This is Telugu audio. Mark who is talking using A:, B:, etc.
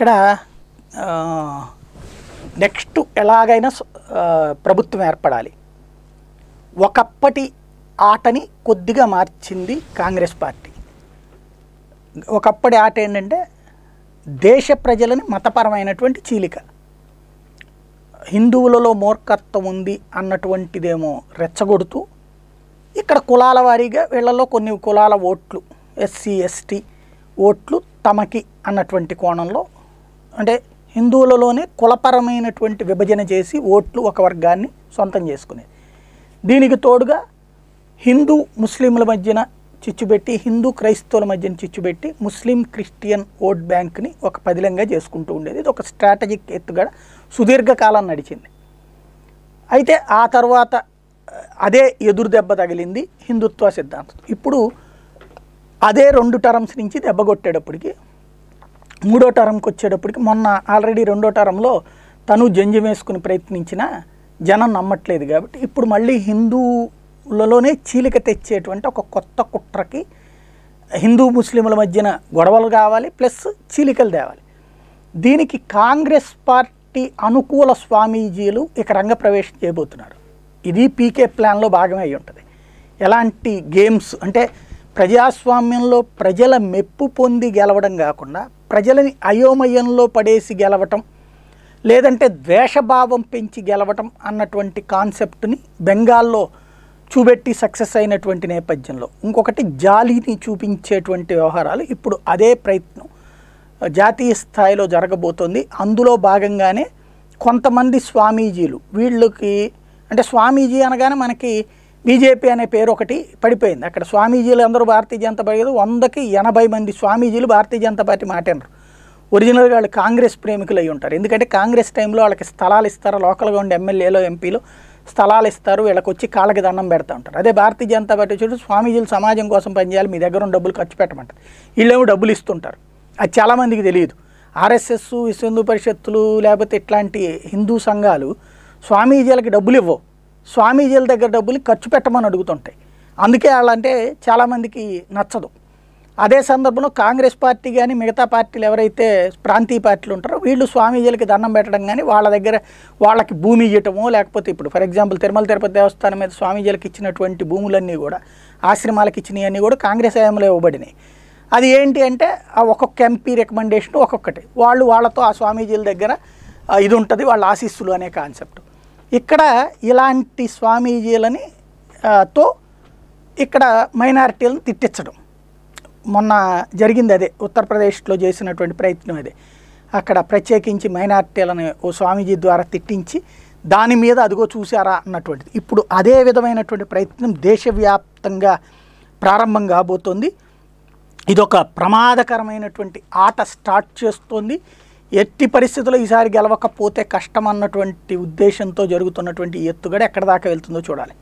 A: ఇక్కడ నెక్స్ట్ ఎలాగైనా ప్రభుత్వం ఏర్పడాలి ఒకప్పటి ఆటని కొద్దిగా మార్చింది కాంగ్రెస్ పార్టీ ఒకప్పటి ఆట ఏంటంటే దేశ ప్రజలని మతపరమైనటువంటి చీలిక హిందువులలో మూర్ఖత్వం ఉంది అన్నటువంటిదేమో రెచ్చగొడుతూ ఇక్కడ కులాల వారీగా వీళ్ళలో కొన్ని కులాల ఓట్లు ఎస్సీ ఎస్టీ ఓట్లు తమకి అన్నటువంటి కోణంలో అంటే హిందువులలోనే కులపరమైనటువంటి విభజన చేసి ఓట్లు ఒక వర్గాన్ని సొంతం చేసుకునేది దీనికి తోడుగా హిందూ ముస్లింల మధ్యన చిచ్చుబెట్టి హిందూ క్రైస్తవుల మధ్యన చిచ్చుబెట్టి ముస్లిం క్రిస్టియన్ ఓట్ బ్యాంక్ని ఒక పదిలంగా చేసుకుంటూ ఉండేది ఇది ఒక స్ట్రాటజిక్ ఎత్తుగడ సుదీర్ఘకాలం నడిచింది అయితే ఆ తర్వాత అదే ఎదురు దెబ్బ తగిలింది హిందుత్వ సిద్ధాంతం ఇప్పుడు అదే రెండు టర్మ్స్ నుంచి దెబ్బ మూడో టర్మ్కి వచ్చేటప్పటికి మొన్న ఆల్రెడీ రెండో టర్మ్లో తను జంజం వేసుకుని ప్రయత్నించిన జనం నమ్మట్లేదు కాబట్టి ఇప్పుడు మళ్ళీ హిందువులలోనే చీలిక తెచ్చేటువంటి ఒక కొత్త కుట్రకి హిందూ ముస్లింల మధ్యన గొడవలు కావాలి ప్లస్ చీలికలు తేవాలి దీనికి కాంగ్రెస్ పార్టీ అనుకూల స్వామీజీలు ఇక రంగప్రవేశం చేయబోతున్నారు ఇది పీకే ప్లాన్లో భాగమై అయి ఉంటుంది ఎలాంటి గేమ్స్ అంటే ప్రజాస్వామ్యంలో ప్రజల మెప్పు పొంది గెలవడం కాకుండా ప్రజలని అయోమయంలో పడేసి గెలవటం లేదంటే ద్వేషభావం పెంచి గెలవటం అన్నటువంటి కాన్సెప్ట్ని బెంగాల్లో చూపెట్టి సక్సెస్ అయినటువంటి నేపథ్యంలో ఇంకొకటి జాలీని చూపించేటువంటి వ్యవహారాలు ఇప్పుడు అదే ప్రయత్నం జాతీయ స్థాయిలో జరగబోతోంది అందులో భాగంగానే కొంతమంది స్వామీజీలు వీళ్ళకి అంటే స్వామీజీ అనగానే మనకి బీజేపీ అనే పేరు ఒకటి పడిపోయింది అక్కడ స్వామీజీలు అందరూ భారతీయ జనతా పార్టీ వందకి ఎనభై మంది స్వామీజీలు భారతీయ జనతా పార్టీ మాట్లాడరు ఒరిజినల్గా వాళ్ళు కాంగ్రెస్ ప్రేమికులు అయి ఉంటారు ఎందుకంటే కాంగ్రెస్ టైంలో వాళ్ళకి స్థలాలు ఇస్తారు లోకల్గా ఉండే ఎమ్మెల్యేలో ఎంపీలు స్థలాలు ఇస్తారు వీళ్ళకి వచ్చి కాళ్ళకి దండం పెడతా ఉంటారు అదే భారతీయ జనతా పార్టీ చూడు స్వామీజీలు సమాజం కోసం పనిచేయాలి మీ దగ్గర ఉన్న డబ్బులు ఖర్చు పెట్టమంటారు వీళ్ళేమో డబ్బులు ఇస్తుంటారు అది చాలామందికి తెలియదు ఆర్ఎస్ఎస్ విశ్వ హిందూ పరిషత్తులు లేకపోతే ఇట్లాంటి హిందూ సంఘాలు స్వామీజీలకి డబ్బులు ఇవ్వవు స్వామీజీల దగ్గర డబ్బులు ఖర్చు పెట్టమని అడుగుతుంటాయి అందుకే వాళ్ళంటే చాలామందికి నచ్చదు అదే సందర్భంలో కాంగ్రెస్ పార్టీ కానీ మిగతా పార్టీలు ఎవరైతే ప్రాంతీయ పార్టీలు ఉంటారో వీళ్ళు స్వామీజీలకి దండం పెట్టడం కానీ వాళ్ళ దగ్గర వాళ్ళకి భూమి ఇవ్వటము లేకపోతే ఇప్పుడు ఫర్ ఎగ్జాంపుల్ తిరుమల తిరుపతి దేవస్థానం మీద స్వామీజీలకు ఇచ్చినటువంటి భూములన్నీ కూడా ఆశ్రమాలకు ఇచ్చినవన్నీ కూడా కాంగ్రెస్ హయాంలో ఇవ్వబడినాయి అది ఏంటి అంటే ఆ ఒక్కొక్క ఎంపీ రికమెండేషన్ ఒక్కొక్కటి వాళ్ళు వాళ్ళతో ఆ స్వామీజీల దగ్గర ఇది ఉంటుంది వాళ్ళ ఆశీస్సులు అనే కాన్సెప్ట్ ఇక్కడ ఇలాంటి స్వామీజీలని తో ఇక్కడ మైనారిటీలను తిట్టించడం మొన్న జరిగింది అదే ఉత్తరప్రదేశ్లో చేసినటువంటి ప్రయత్నం అదే అక్కడ ప్రత్యేకించి మైనారిటీలను ఓ స్వామీజీ ద్వారా తిట్టించి దాని మీద అదిగో చూసారా అన్నటువంటిది ఇప్పుడు అదే విధమైనటువంటి ప్రయత్నం దేశవ్యాప్తంగా ప్రారంభం కాబోతోంది ఇదొక ప్రమాదకరమైనటువంటి ఆట స్టార్ట్ చేస్తోంది ఎట్టి పరిస్థితుల్లో ఈసారి గెలవకపోతే కష్టం అన్నటువంటి ఉద్దేశంతో జరుగుతున్నటువంటి ఎత్తుగడ ఎక్కడ దాకా వెళ్తుందో చూడాలి